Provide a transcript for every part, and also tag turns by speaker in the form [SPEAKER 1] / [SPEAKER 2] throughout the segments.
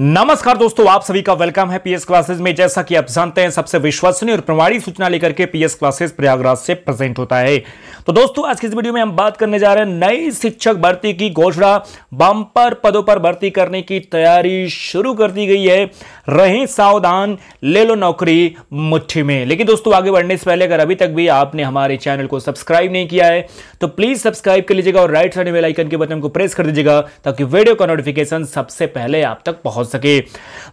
[SPEAKER 1] नमस्कार दोस्तों आप सभी का वेलकम है पीएस क्लासेस में जैसा कि आप जानते हैं सबसे विश्वसनीय और प्रमाणी सूचना लेकर के पीएस क्लासेस प्रयागराज से प्रेजेंट होता है तो दोस्तों आज की इस वीडियो में हम बात करने जा रहे हैं नई शिक्षक भर्ती की घोषणा बम्पर पदों पर भर्ती करने की तैयारी शुरू कर दी गई है रहें सावधान ले लो नौकरी मुठ्ठी में लेकिन दोस्तों आगे बढ़ने से पहले अगर अभी तक भी आपने हमारे चैनल को सब्सक्राइब नहीं किया है तो प्लीज सब्सक्राइब कर लीजिएगा और राइट साइड में बेलाइकन के बटन को प्रेस कर दीजिएगा ताकि वीडियो का नोटिफिकेशन सबसे पहले आप तक पहुंच सके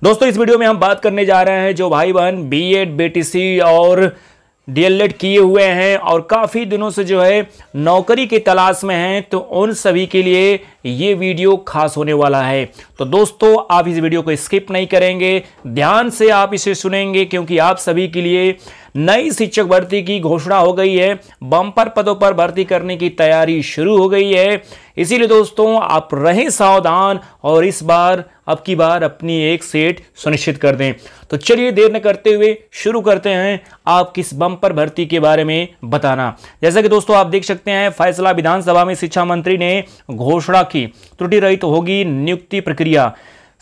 [SPEAKER 1] दोस्तों इस वीडियो में हम बात करने जा रहे हैं जो भाई बहन बी एड और डीएलएड किए हुए हैं और काफ़ी दिनों से जो है नौकरी की तलाश में हैं तो उन सभी के लिए ये वीडियो खास होने वाला है तो दोस्तों आप इस वीडियो को स्किप नहीं करेंगे ध्यान से आप इसे सुनेंगे क्योंकि आप सभी के लिए नई शिक्षक भर्ती की घोषणा हो गई है बम्पर पदों पर भर्ती करने की तैयारी शुरू हो गई है इसीलिए दोस्तों आप रहें सावधान और इस बार अब की बार अपनी एक सेट सुनिश्चित कर दें तो चलिए देर न करते हुए शुरू करते हैं आप किस बम्पर भर्ती के बारे में बताना जैसा कि दोस्तों आप देख सकते हैं फैसला विधानसभा में शिक्षा मंत्री ने घोषणा की त्रुटि रहित तो होगी नियुक्ति प्रक्रिया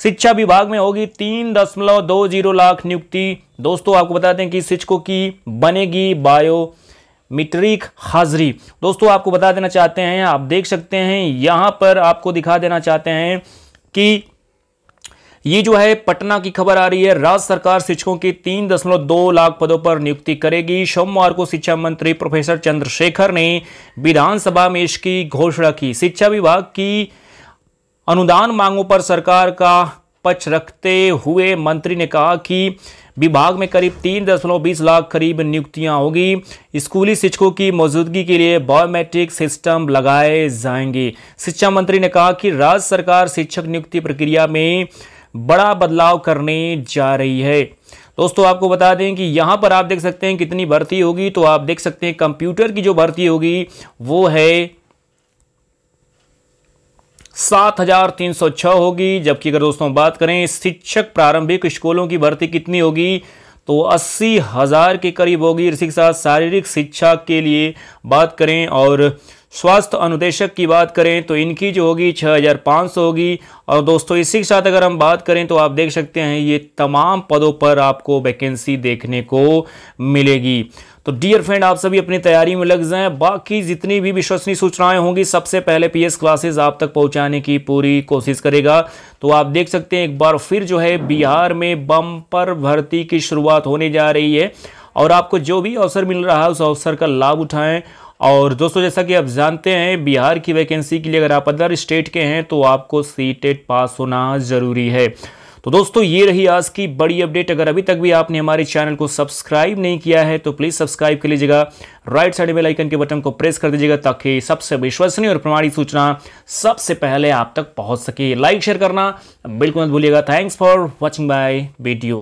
[SPEAKER 1] शिक्षा विभाग में होगी तीन दशमलव दो जीरो लाख नियुक्ति दोस्तों आपको बता दें कि शिक्षकों की बनेगी बायो मिट्रिक हाजिरी दोस्तों आपको बता देना चाहते हैं आप देख सकते हैं यहां पर आपको दिखा देना चाहते हैं कि ये जो है पटना की खबर आ रही है राज्य सरकार शिक्षकों की तीन दशमलव दो लाख पदों पर नियुक्ति करेगी सोमवार को शिक्षा मंत्री प्रोफेसर चंद्रशेखर ने विधानसभा में इसकी घोषणा की शिक्षा विभाग की अनुदान मांगों पर सरकार का पक्ष रखते हुए मंत्री ने कहा कि विभाग में करीब तीन दशमलव बीस लाख करीब नियुक्तियां होगी स्कूली शिक्षकों की मौजूदगी के लिए बायोमेट्रिक सिस्टम लगाए जाएंगे शिक्षा मंत्री ने कहा कि राज्य सरकार शिक्षक नियुक्ति प्रक्रिया में बड़ा बदलाव करने जा रही है दोस्तों आपको बता दें कि यहाँ पर आप देख सकते हैं कितनी भर्ती होगी तो आप देख सकते हैं कंप्यूटर की जो भर्ती होगी वो है सात हजार तीन सौ छह होगी जबकि अगर दोस्तों बात करें शिक्षक प्रारंभिक स्कूलों की भर्ती कितनी होगी तो अस्सी हज़ार के करीब होगी इसी के साथ शारीरिक शिक्षा के लिए बात करें और स्वास्थ्य अनुदेशक की बात करें तो इनकी जो होगी 6500 होगी और दोस्तों इसी के साथ अगर हम बात करें तो आप देख सकते हैं ये तमाम पदों पर आपको वैकेंसी देखने को मिलेगी तो डियर फ्रेंड आप सभी अपनी तैयारी में लग जाएं बाकी जितनी भी विश्वसनीय सूचनाएं होंगी सबसे पहले पीएस क्लासेस आप तक पहुंचाने की पूरी कोशिश करेगा तो आप देख सकते हैं एक बार फिर जो है बिहार में बम्पर भर्ती की शुरुआत होने जा रही है और आपको जो भी अवसर मिल रहा है उस अवसर का लाभ उठाएं और दोस्तों जैसा कि आप जानते हैं बिहार की वैकेंसी के लिए अगर आप अदर स्टेट के हैं तो आपको सी पास होना ज़रूरी है तो दोस्तों ये रही आज की बड़ी अपडेट अगर अभी तक भी आपने हमारे चैनल को सब्सक्राइब नहीं किया है तो प्लीज़ सब्सक्राइब कर लीजिएगा राइट साइड में आइकन के बटन को प्रेस कर दीजिएगा ताकि सबसे विश्वसनीय और प्रमाणित सूचना सबसे पहले आप तक पहुंच सके लाइक शेयर करना बिल्कुल मत भूलिएगा thanks for watching bye video